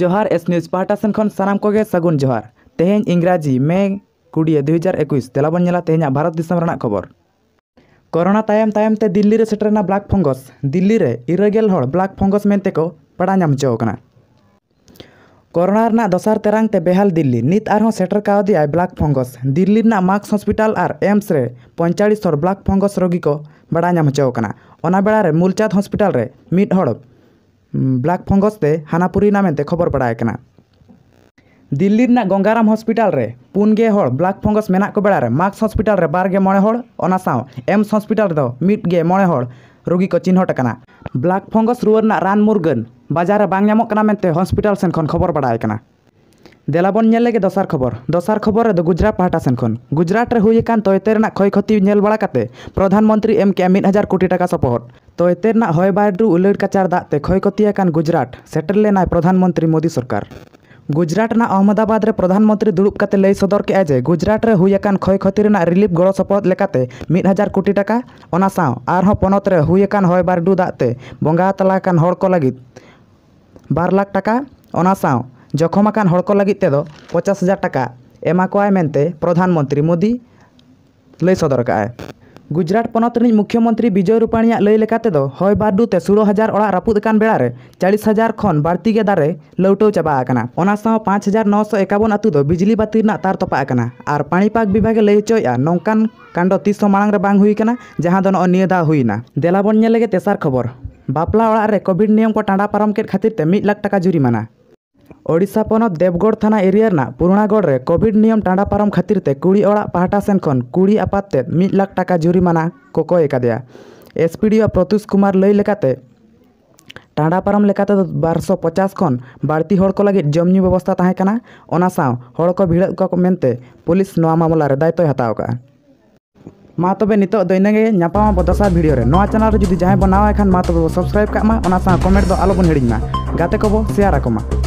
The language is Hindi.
ᱡᱚᱦᱟᱨ ᱮᱥ ᱱᱤᱭᱩᱡᱽ ᱯᱟᱦᱴᱟ ᱥᱮᱱ ᱠᱷᱚᱱ ᱥᱟᱱᱟᱢ ᱠᱚᱜᱮ ᱥᱟᱹᱜᱩᱱ ᱡᱚᱦᱟᱨ ᱛᱮᱦᱮᱧ ᱤᱝᱨᱟᱡᱤ ᱢᱮ ᱠᱩᱲᱤᱭᱟᱹ ᱫᱩ ᱦᱟᱡᱟᱨ ᱮᱠᱩᱥ ᱛᱮᱞᱟᱵᱚᱱ ᱧᱮᱞᱟ ᱛᱮᱦᱮᱧᱟᱜ ᱵᱷᱟᱨᱚᱛ ᱫᱤᱥᱚᱢ ᱨᱮᱱᱟᱜ ᱠᱷᱚᱵᱚᱨ ᱠᱚᱨᱳᱱᱟ ᱛᱟᱭᱚᱢ ᱛᱟᱭᱚᱢ ᱛᱮ ᱫᱤᱞᱞᱤ ᱨᱮ ᱥᱮᱴᱮᱨᱮᱱᱟ ᱵᱞᱟᱠ ᱯᱷᱚᱝᱜᱚᱥ ᱫᱤᱞᱞᱤ ᱨᱮ ᱤᱨᱟᱹᱜᱮᱞ ᱦᱚᱲ ᱵᱞᱟᱠ ᱯᱷᱚᱝᱜᱚᱥ ᱢᱮᱱᱛᱮ ᱠᱚ ᱯᱟᱲᱟ ᱧᱟᱢ ᱦᱚᱪᱚ ᱟᱠᱟᱱᱟ ᱠᱚᱨᱳᱱᱟ ᱨᱮᱱᱟᱜ ᱫᱚᱥᱟᱨ ᱛᱮᱨᱟᱝ ᱛᱮ ᱵᱮᱦᱟᱞ ᱫᱤᱞᱞᱤ ᱱᱤᱛ ᱟᱨᱦᱚᱸ ᱥᱮᱴᱮᱨ ᱠᱟᱣᱫᱮᱭᱟᱭ ᱵᱞᱟᱠ ᱯᱷᱚᱝᱜᱚᱥ ᱫᱤᱞᱞᱤ ᱨᱮᱱᱟᱜ ᱢᱟᱠᱥ ᱦᱚᱥᱯᱤᱴᱟᱞ ᱟᱨ ᱮᱢᱥ ᱨᱮ ᱯᱚᱸᱭᱪᱟᱲᱤᱥ ᱦᱚᱲ ᱵᱞᱟᱠ ᱯᱷᱚᱝᱜᱚᱥ ᱨᱳᱜᱤ ᱠᱚ ᱵᱟᱲᱟᱭ ᱧᱟᱢ ᱦᱚᱪᱚ ᱟᱠᱟᱱᱟ ᱚᱱᱟ ᱵᱮᱲᱟᱨᱮ ᱢᱩᱞᱪᱟᱸᱫ ᱦᱚᱥᱯᱤᱴᱟᱞ ᱨᱮ ᱢᱤᱫ ᱦᱚᱲ ब्लैक फंगस ते हानापुरी नामे खबर पड़ा है दिल्ली गंगाराम हॉस्पिटल रे पुनगे हर ब्लैक फंगस मेना को मार्क्स हॉस्पिटल रे बारगे मोने साव एम्स हॉस्पिटल दो मिटगे मोने हर रोगी को चिन्हट कना ब्लैक फंगस रुवर रान मुर्गन बाजार रे बांग हॉस्पिटल सेन खबर पड़ा ᱫᱮᱞᱟᱵᱚᱱ ᱧᱮᱞ ᱞᱮᱜᱮ ᱫᱚᱥᱟᱨ ᱠᱷᱚᱵᱚᱨ ᱫᱚᱥᱟᱨ ᱠᱷᱚᱵᱚᱨ ᱨᱮᱫᱚ ᱜᱩᱡᱽᱨᱟᱴ ᱯᱟᱦᱴᱟ ᱥᱮᱱ ᱠᱷᱚᱱ ᱜᱩᱡᱽᱨᱟᱴ ᱨᱮ ᱦᱩᱭ ᱟᱠᱟᱱ ᱛᱚᱭᱛᱮ ᱨᱮᱱᱟᱜ ᱠᱷᱚᱭ ᱠᱷᱚᱛᱤ ᱧᱮᱞ ᱵᱟᱲᱟ ᱠᱟᱛᱮ ᱯᱨᱚᱫᱷᱟᱱ ᱢᱚᱱᱛᱨᱤ ᱮᱢ ᱠᱮᱜᱼᱟ ᱢᱤᱫ ᱦᱟᱡᱟᱨ ᱠᱳᱴᱤ ᱴᱟᱠᱟ ᱥᱚᱯᱚᱦᱚᱫ ᱛᱚᱭᱛᱮ ᱨᱮᱱᱟᱜ ᱦᱚᱭ ᱵᱟᱨᱰᱩ ᱩᱞᱟᱹᱲ ᱠᱟᱪᱟᱨ ᱫᱟᱜ ᱛᱮ ᱠᱷᱚᱭ ᱠᱷᱚᱛᱤ ᱟᱠᱟᱱ ᱜᱩᱡᱽᱨᱟᱴ ᱥᱮᱴᱮᱨ ᱞᱮᱱᱟᱭ ᱯᱨᱚᱫᱷᱟᱱ ᱢᱚᱱᱛᱨᱤ ᱢᱳᱫᱤ ᱥᱚᱨᱠᱟᱨ গুজরাট না আহমেদাবাদ রে প্রধানমন্ত্রী দুড়ুব কাতে লাই সদর কে যে গুজরাট রে হুইয়াকান ক্ষয় ক্ষতি না রিলিফ গড় সপদ লেকাতে মিদ হাজার কোটি টাকা অনা সাও আর হঁ পনত রে হুইয়াকান হয় বারডু দাতে বঙ্গা তালাকান হড় কো লাগি বার লাখ টাকা অনা সাও ᱡᱚᱠᱷᱚᱢ ᱟᱠᱟᱱ ᱦᱚᱲ ᱠᱚ ᱞᱟᱹᱜᱤᱫ ᱛᱮᱫᱚ ᱯᱚᱪᱟᱥ ᱦᱟᱡᱟᱨ ᱴᱟᱠᱟ ᱮᱢᱟ ᱠᱚᱣᱟᱭ ᱢᱮᱱᱛᱮ ᱯᱨᱚᱫᱷᱟᱱ ᱢᱚᱱᱛᱨᱤ ᱢᱳᱫᱤ ᱞᱟᱹᱭ ᱥᱚᱫᱚᱨ ᱠᱟᱜᱼᱟᱭ ᱜᱩᱡᱽᱨᱟᱴ ᱯᱚᱱᱚᱛ ᱨᱤᱱᱤᱡ ᱢᱚᱱᱛᱨᱤ ᱵᱤᱡᱚᱭ ᱨᱩᱯᱟᱱᱤᱭᱟᱜ ᱞᱟᱹᱭ ᱞᱮᱠᱟᱛᱮᱫᱚ ᱦᱚᱭ ᱵᱟᱨᱰᱩ ᱛᱮ ᱥᱳᱞᱳ ᱦᱟᱡᱟᱨ ᱚᱲᱟᱜ ᱨᱟᱹᱯᱩᱫ ᱟᱠᱟᱱ ᱵᱮᱲᱟᱨᱮ ᱪᱟᱞᱤᱥ ᱦᱟᱡᱟᱨ ᱠᱷᱚᱱ ᱵᱟᱹᱲᱛᱤ ᱜᱮ ᱫᱟᱨᱮ ᱞᱟᱹᱣᱴᱟᱹᱣ ᱪᱟᱵᱟ ᱟᱠᱟᱱᱟ ᱚᱱᱟ ᱥᱟᱶ ᱯᱟᱸᱪ ᱦᱟᱡᱟᱨ ᱱᱚᱥᱚ ᱮᱠᱟᱵᱚᱱ ᱟᱛᱩ ᱫᱚ ᱵᱤᱡᱽᱞᱤ ᱵᱟᱹᱛᱤ ᱨᱮᱱᱟᱜ ᱛᱟᱨ ᱛᱚᱯᱟᱜ ᱟᱠᱟᱱᱟ ᱟᱨ ᱯᱟᱹᱱᱤᱯᱟᱠ ᱵᱤᱵᱷᱟᱜᱮ ᱞᱟᱹᱭ ᱦᱚᱪᱚᱭᱮᱫᱼᱟ ᱱᱚᱝᱠᱟᱱ ᱠᱟᱱᱰᱚ ᱛᱤᱥ ᱦᱚᱸ ᱢᱟᱲᱟᱝ ᱨᱮ ᱵᱟᱝ ᱦᱩᱭ ᱟᱠᱟᱱᱟ ᱡᱟᱦᱟᱸ ᱫᱚ ᱱᱚᱜᱼᱚᱭ ᱱᱤᱭᱟᱹ ᱫᱷᱟᱣ ᱦᱩᱭᱱᱟ ᱫᱮᱞᱟᱵᱚᱱ ᱧᱮᱞ ᱞᱮᱜᱮ ᱛᱮᱥᱟᱨ ᱠᱷᱚᱵᱚᱨ ᱵᱟᱯᱞᱟ ᱚᱲᱟᱜ ᱨᱮ ᱠᱳᱵᱷᱤᱰ ᱱᱤᱭᱚᱢ ᱠᱚ ᱴᱟᱸᱰᱟ ᱯᱟᱨᱚᱢ ᱠᱮᱫ ᱠᱷᱟᱹᱛᱤᱨ ᱛᱮ ᱢᱤᱫ ᱞᱟᱠᱷ ᱴᱟᱠᱟ ᱡᱩᱨᱤᱢᱟᱱᱟ ओडिशा देवगढ़ थाना एरिया ना पुरणागढ़ कोविड नियम टांडा पारम खातिर ते कुड़ी ओड़ा पाहटा सेन खन कुड़ी आपाते लाख टाका जुरीमाना को कोय एकादेया एसपीडीओ प्रतुष कुमार लई लेकाते टांडा पारम लेकाते बारसो पचास खन बाड़ती हड़ को लगे जमनी व्यवस्था तहे पुलिस नवा मामला दायित्व हत्या का मा तबे नितो दैनगे ᱧᱟᱯᱟᱢᱟ ᱵᱚᱫᱟᱥᱟ ᱵᱷᱤᱰᱤᱭᱳ ᱨᱮ ᱱᱚᱣᱟ ᱪᱮᱱᱮᱞ ᱨᱮ ᱡᱩᱫᱤ ᱡᱟᱦᱟᱸᱭ ᱵᱚᱱ ᱱᱟᱣᱟ ᱮᱠᱷᱟᱱ ᱢᱟ हिड़ी ᱥᱟᱵᱥᱠᱨᱟᱭᱤᱵ ᱠᱟᱜ ᱢᱟ ᱚᱱᱟ ᱥᱟᱶ